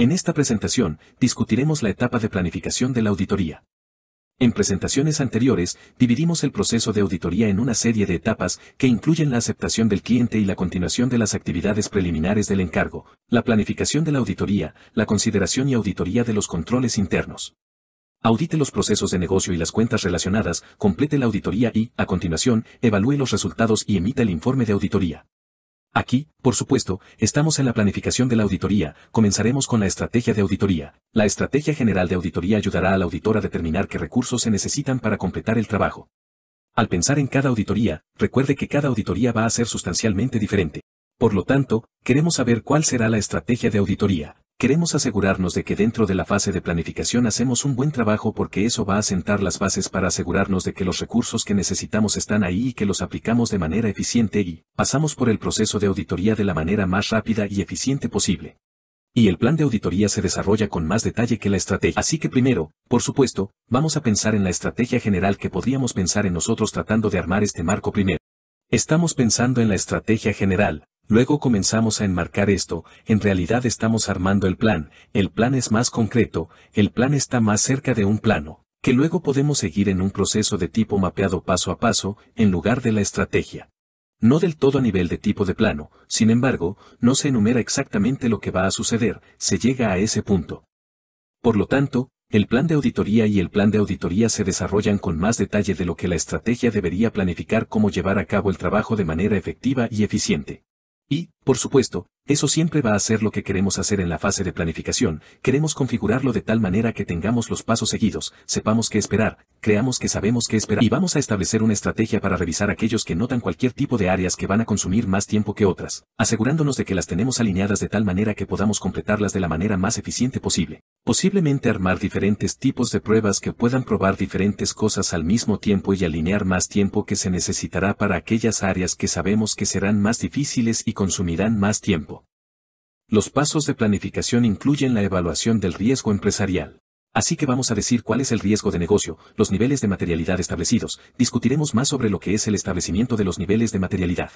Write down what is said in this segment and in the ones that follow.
En esta presentación, discutiremos la etapa de planificación de la auditoría. En presentaciones anteriores, dividimos el proceso de auditoría en una serie de etapas que incluyen la aceptación del cliente y la continuación de las actividades preliminares del encargo, la planificación de la auditoría, la consideración y auditoría de los controles internos. Audite los procesos de negocio y las cuentas relacionadas, complete la auditoría y, a continuación, evalúe los resultados y emita el informe de auditoría. Aquí, por supuesto, estamos en la planificación de la auditoría, comenzaremos con la estrategia de auditoría. La estrategia general de auditoría ayudará al auditor a determinar qué recursos se necesitan para completar el trabajo. Al pensar en cada auditoría, recuerde que cada auditoría va a ser sustancialmente diferente. Por lo tanto, queremos saber cuál será la estrategia de auditoría. Queremos asegurarnos de que dentro de la fase de planificación hacemos un buen trabajo porque eso va a sentar las bases para asegurarnos de que los recursos que necesitamos están ahí y que los aplicamos de manera eficiente y pasamos por el proceso de auditoría de la manera más rápida y eficiente posible. Y el plan de auditoría se desarrolla con más detalle que la estrategia. Así que primero, por supuesto, vamos a pensar en la estrategia general que podríamos pensar en nosotros tratando de armar este marco primero. Estamos pensando en la estrategia general, Luego comenzamos a enmarcar esto, en realidad estamos armando el plan, el plan es más concreto, el plan está más cerca de un plano, que luego podemos seguir en un proceso de tipo mapeado paso a paso, en lugar de la estrategia. No del todo a nivel de tipo de plano, sin embargo, no se enumera exactamente lo que va a suceder, se llega a ese punto. Por lo tanto, el plan de auditoría y el plan de auditoría se desarrollan con más detalle de lo que la estrategia debería planificar cómo llevar a cabo el trabajo de manera efectiva y eficiente. Y, por supuesto, eso siempre va a ser lo que queremos hacer en la fase de planificación, queremos configurarlo de tal manera que tengamos los pasos seguidos, sepamos qué esperar, creamos que sabemos qué esperar y vamos a establecer una estrategia para revisar aquellos que notan cualquier tipo de áreas que van a consumir más tiempo que otras, asegurándonos de que las tenemos alineadas de tal manera que podamos completarlas de la manera más eficiente posible. Posiblemente armar diferentes tipos de pruebas que puedan probar diferentes cosas al mismo tiempo y alinear más tiempo que se necesitará para aquellas áreas que sabemos que serán más difíciles y consumirán más tiempo. Los pasos de planificación incluyen la evaluación del riesgo empresarial. Así que vamos a decir cuál es el riesgo de negocio, los niveles de materialidad establecidos, discutiremos más sobre lo que es el establecimiento de los niveles de materialidad.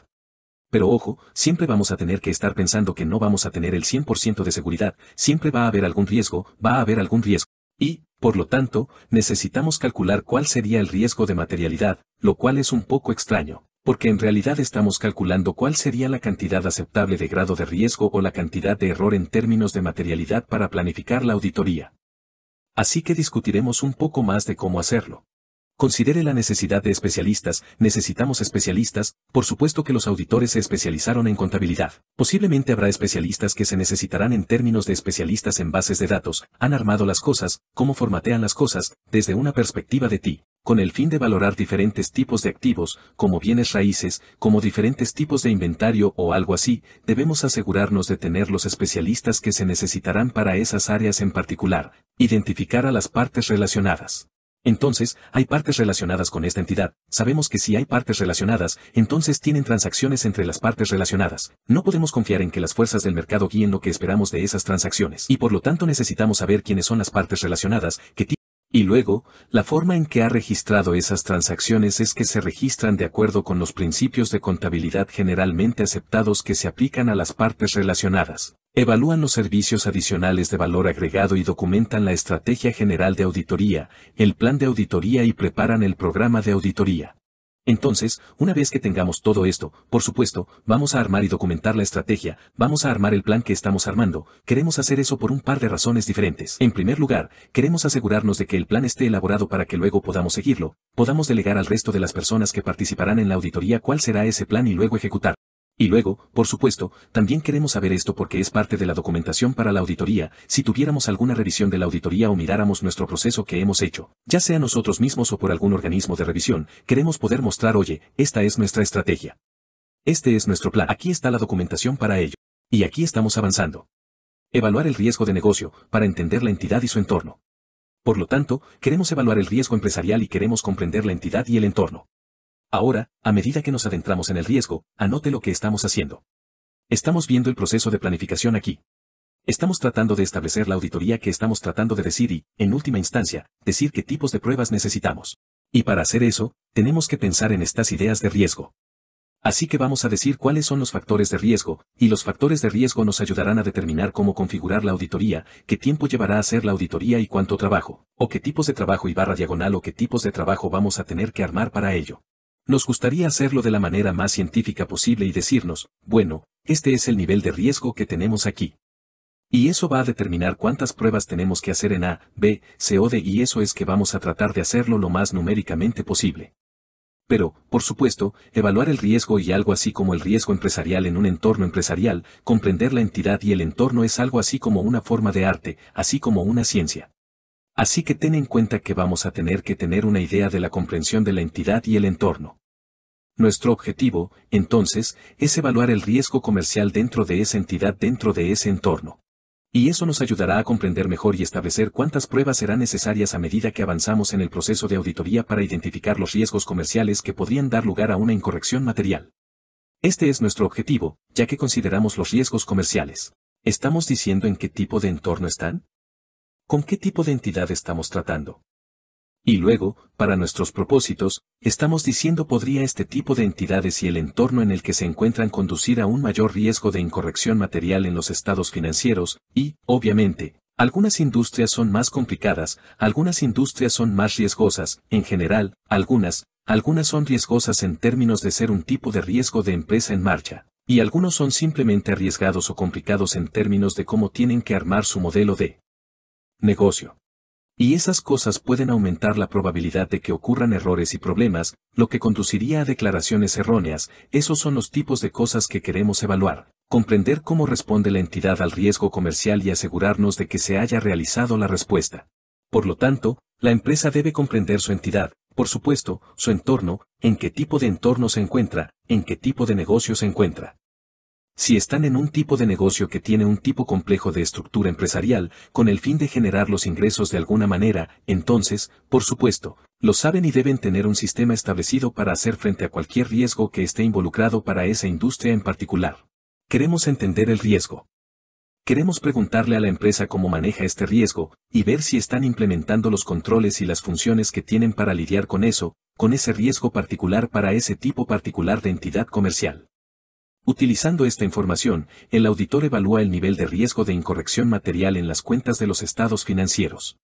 Pero ojo, siempre vamos a tener que estar pensando que no vamos a tener el 100% de seguridad, siempre va a haber algún riesgo, va a haber algún riesgo. Y, por lo tanto, necesitamos calcular cuál sería el riesgo de materialidad, lo cual es un poco extraño, porque en realidad estamos calculando cuál sería la cantidad aceptable de grado de riesgo o la cantidad de error en términos de materialidad para planificar la auditoría. Así que discutiremos un poco más de cómo hacerlo. Considere la necesidad de especialistas, necesitamos especialistas, por supuesto que los auditores se especializaron en contabilidad. Posiblemente habrá especialistas que se necesitarán en términos de especialistas en bases de datos, han armado las cosas, cómo formatean las cosas, desde una perspectiva de ti con el fin de valorar diferentes tipos de activos, como bienes raíces, como diferentes tipos de inventario o algo así, debemos asegurarnos de tener los especialistas que se necesitarán para esas áreas en particular, identificar a las partes relacionadas. Entonces, hay partes relacionadas con esta entidad. Sabemos que si hay partes relacionadas, entonces tienen transacciones entre las partes relacionadas. No podemos confiar en que las fuerzas del mercado guíen lo que esperamos de esas transacciones. Y por lo tanto necesitamos saber quiénes son las partes relacionadas que y luego, la forma en que ha registrado esas transacciones es que se registran de acuerdo con los principios de contabilidad generalmente aceptados que se aplican a las partes relacionadas. Evalúan los servicios adicionales de valor agregado y documentan la estrategia general de auditoría, el plan de auditoría y preparan el programa de auditoría. Entonces, una vez que tengamos todo esto, por supuesto, vamos a armar y documentar la estrategia, vamos a armar el plan que estamos armando, queremos hacer eso por un par de razones diferentes. En primer lugar, queremos asegurarnos de que el plan esté elaborado para que luego podamos seguirlo, podamos delegar al resto de las personas que participarán en la auditoría cuál será ese plan y luego ejecutar. Y luego, por supuesto, también queremos saber esto porque es parte de la documentación para la auditoría, si tuviéramos alguna revisión de la auditoría o miráramos nuestro proceso que hemos hecho, ya sea nosotros mismos o por algún organismo de revisión, queremos poder mostrar, oye, esta es nuestra estrategia. Este es nuestro plan. Aquí está la documentación para ello. Y aquí estamos avanzando. Evaluar el riesgo de negocio, para entender la entidad y su entorno. Por lo tanto, queremos evaluar el riesgo empresarial y queremos comprender la entidad y el entorno. Ahora, a medida que nos adentramos en el riesgo, anote lo que estamos haciendo. Estamos viendo el proceso de planificación aquí. Estamos tratando de establecer la auditoría que estamos tratando de decir y, en última instancia, decir qué tipos de pruebas necesitamos. Y para hacer eso, tenemos que pensar en estas ideas de riesgo. Así que vamos a decir cuáles son los factores de riesgo, y los factores de riesgo nos ayudarán a determinar cómo configurar la auditoría, qué tiempo llevará a hacer la auditoría y cuánto trabajo, o qué tipos de trabajo y barra diagonal o qué tipos de trabajo vamos a tener que armar para ello. Nos gustaría hacerlo de la manera más científica posible y decirnos, bueno, este es el nivel de riesgo que tenemos aquí. Y eso va a determinar cuántas pruebas tenemos que hacer en A, B, C o D y eso es que vamos a tratar de hacerlo lo más numéricamente posible. Pero, por supuesto, evaluar el riesgo y algo así como el riesgo empresarial en un entorno empresarial, comprender la entidad y el entorno es algo así como una forma de arte, así como una ciencia. Así que ten en cuenta que vamos a tener que tener una idea de la comprensión de la entidad y el entorno. Nuestro objetivo, entonces, es evaluar el riesgo comercial dentro de esa entidad dentro de ese entorno. Y eso nos ayudará a comprender mejor y establecer cuántas pruebas serán necesarias a medida que avanzamos en el proceso de auditoría para identificar los riesgos comerciales que podrían dar lugar a una incorrección material. Este es nuestro objetivo, ya que consideramos los riesgos comerciales. ¿Estamos diciendo en qué tipo de entorno están? con qué tipo de entidad estamos tratando. Y luego, para nuestros propósitos, estamos diciendo podría este tipo de entidades y el entorno en el que se encuentran conducir a un mayor riesgo de incorrección material en los estados financieros, y, obviamente, algunas industrias son más complicadas, algunas industrias son más riesgosas, en general, algunas, algunas son riesgosas en términos de ser un tipo de riesgo de empresa en marcha, y algunos son simplemente arriesgados o complicados en términos de cómo tienen que armar su modelo de negocio. Y esas cosas pueden aumentar la probabilidad de que ocurran errores y problemas, lo que conduciría a declaraciones erróneas, esos son los tipos de cosas que queremos evaluar, comprender cómo responde la entidad al riesgo comercial y asegurarnos de que se haya realizado la respuesta. Por lo tanto, la empresa debe comprender su entidad, por supuesto, su entorno, en qué tipo de entorno se encuentra, en qué tipo de negocio se encuentra. Si están en un tipo de negocio que tiene un tipo complejo de estructura empresarial, con el fin de generar los ingresos de alguna manera, entonces, por supuesto, lo saben y deben tener un sistema establecido para hacer frente a cualquier riesgo que esté involucrado para esa industria en particular. Queremos entender el riesgo. Queremos preguntarle a la empresa cómo maneja este riesgo, y ver si están implementando los controles y las funciones que tienen para lidiar con eso, con ese riesgo particular para ese tipo particular de entidad comercial. Utilizando esta información, el auditor evalúa el nivel de riesgo de incorrección material en las cuentas de los estados financieros.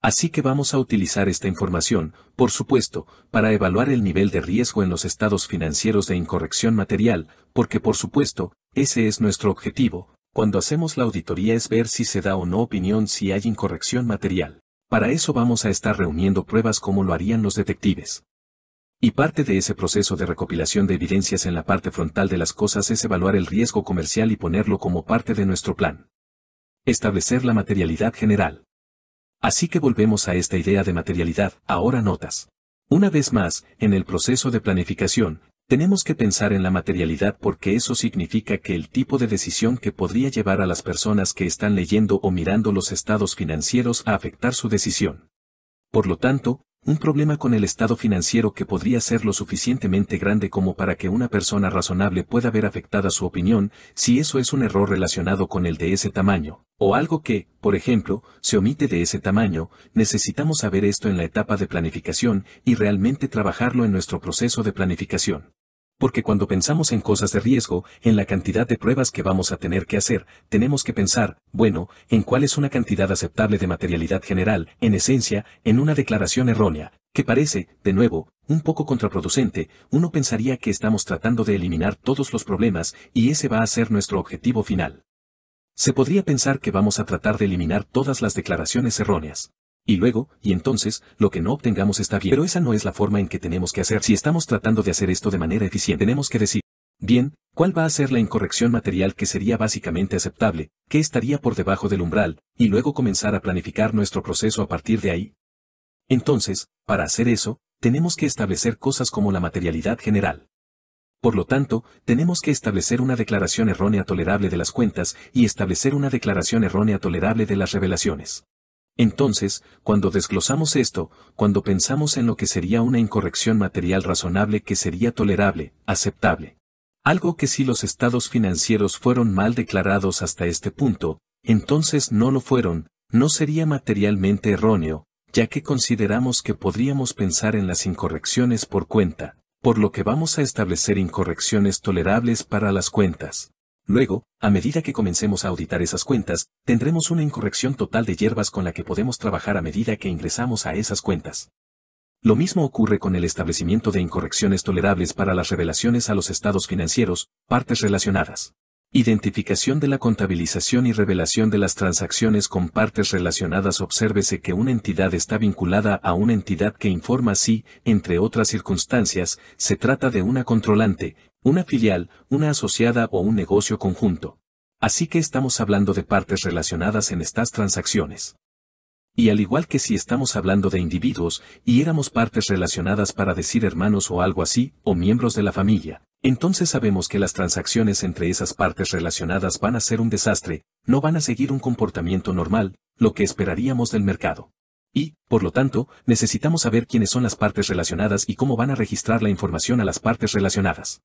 Así que vamos a utilizar esta información, por supuesto, para evaluar el nivel de riesgo en los estados financieros de incorrección material, porque por supuesto, ese es nuestro objetivo, cuando hacemos la auditoría es ver si se da o no opinión si hay incorrección material. Para eso vamos a estar reuniendo pruebas como lo harían los detectives. Y parte de ese proceso de recopilación de evidencias en la parte frontal de las cosas es evaluar el riesgo comercial y ponerlo como parte de nuestro plan. Establecer la materialidad general. Así que volvemos a esta idea de materialidad, ahora notas. Una vez más, en el proceso de planificación, tenemos que pensar en la materialidad porque eso significa que el tipo de decisión que podría llevar a las personas que están leyendo o mirando los estados financieros a afectar su decisión. Por lo tanto, un problema con el estado financiero que podría ser lo suficientemente grande como para que una persona razonable pueda ver afectada su opinión, si eso es un error relacionado con el de ese tamaño, o algo que, por ejemplo, se omite de ese tamaño, necesitamos saber esto en la etapa de planificación y realmente trabajarlo en nuestro proceso de planificación porque cuando pensamos en cosas de riesgo, en la cantidad de pruebas que vamos a tener que hacer, tenemos que pensar, bueno, en cuál es una cantidad aceptable de materialidad general, en esencia, en una declaración errónea, que parece, de nuevo, un poco contraproducente, uno pensaría que estamos tratando de eliminar todos los problemas y ese va a ser nuestro objetivo final. Se podría pensar que vamos a tratar de eliminar todas las declaraciones erróneas y luego, y entonces, lo que no obtengamos está bien. Pero esa no es la forma en que tenemos que hacer. Si estamos tratando de hacer esto de manera eficiente, tenemos que decir, bien, ¿cuál va a ser la incorrección material que sería básicamente aceptable, que estaría por debajo del umbral, y luego comenzar a planificar nuestro proceso a partir de ahí? Entonces, para hacer eso, tenemos que establecer cosas como la materialidad general. Por lo tanto, tenemos que establecer una declaración errónea tolerable de las cuentas y establecer una declaración errónea tolerable de las revelaciones. Entonces, cuando desglosamos esto, cuando pensamos en lo que sería una incorrección material razonable que sería tolerable, aceptable. Algo que si los estados financieros fueron mal declarados hasta este punto, entonces no lo fueron, no sería materialmente erróneo, ya que consideramos que podríamos pensar en las incorrecciones por cuenta, por lo que vamos a establecer incorrecciones tolerables para las cuentas. Luego, a medida que comencemos a auditar esas cuentas, tendremos una incorrección total de hierbas con la que podemos trabajar a medida que ingresamos a esas cuentas. Lo mismo ocurre con el establecimiento de incorrecciones tolerables para las revelaciones a los estados financieros, partes relacionadas. Identificación de la contabilización y revelación de las transacciones con partes relacionadas. Obsérvese que una entidad está vinculada a una entidad que informa si, entre otras circunstancias, se trata de una controlante, una filial, una asociada o un negocio conjunto. Así que estamos hablando de partes relacionadas en estas transacciones. Y al igual que si estamos hablando de individuos, y éramos partes relacionadas para decir hermanos o algo así, o miembros de la familia, entonces sabemos que las transacciones entre esas partes relacionadas van a ser un desastre, no van a seguir un comportamiento normal, lo que esperaríamos del mercado. Y, por lo tanto, necesitamos saber quiénes son las partes relacionadas y cómo van a registrar la información a las partes relacionadas.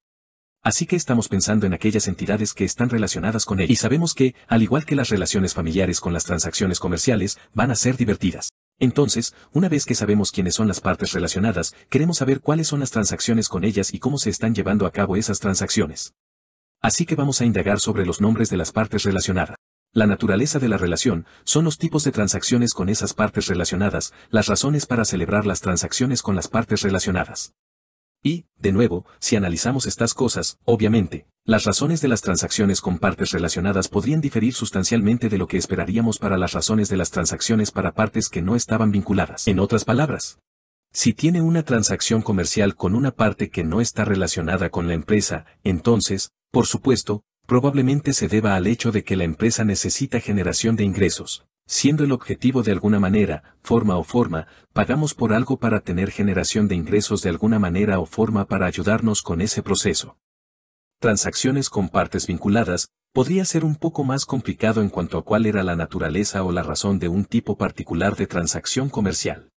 Así que estamos pensando en aquellas entidades que están relacionadas con él. Y sabemos que, al igual que las relaciones familiares con las transacciones comerciales, van a ser divertidas. Entonces, una vez que sabemos quiénes son las partes relacionadas, queremos saber cuáles son las transacciones con ellas y cómo se están llevando a cabo esas transacciones. Así que vamos a indagar sobre los nombres de las partes relacionadas. La naturaleza de la relación, son los tipos de transacciones con esas partes relacionadas, las razones para celebrar las transacciones con las partes relacionadas. Y, de nuevo, si analizamos estas cosas, obviamente, las razones de las transacciones con partes relacionadas podrían diferir sustancialmente de lo que esperaríamos para las razones de las transacciones para partes que no estaban vinculadas. En otras palabras, si tiene una transacción comercial con una parte que no está relacionada con la empresa, entonces, por supuesto, probablemente se deba al hecho de que la empresa necesita generación de ingresos, Siendo el objetivo de alguna manera, forma o forma, pagamos por algo para tener generación de ingresos de alguna manera o forma para ayudarnos con ese proceso. Transacciones con partes vinculadas, podría ser un poco más complicado en cuanto a cuál era la naturaleza o la razón de un tipo particular de transacción comercial.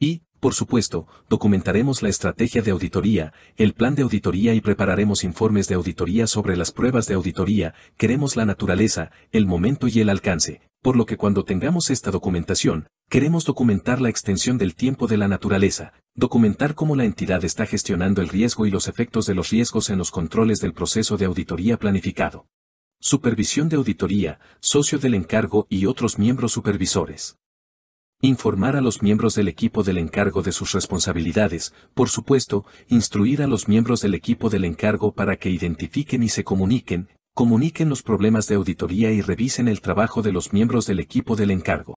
Y, por supuesto, documentaremos la estrategia de auditoría, el plan de auditoría y prepararemos informes de auditoría sobre las pruebas de auditoría, queremos la naturaleza, el momento y el alcance, por lo que cuando tengamos esta documentación, queremos documentar la extensión del tiempo de la naturaleza, documentar cómo la entidad está gestionando el riesgo y los efectos de los riesgos en los controles del proceso de auditoría planificado. Supervisión de auditoría, socio del encargo y otros miembros supervisores. Informar a los miembros del equipo del encargo de sus responsabilidades, por supuesto, instruir a los miembros del equipo del encargo para que identifiquen y se comuniquen, Comuniquen los problemas de auditoría y revisen el trabajo de los miembros del equipo del encargo.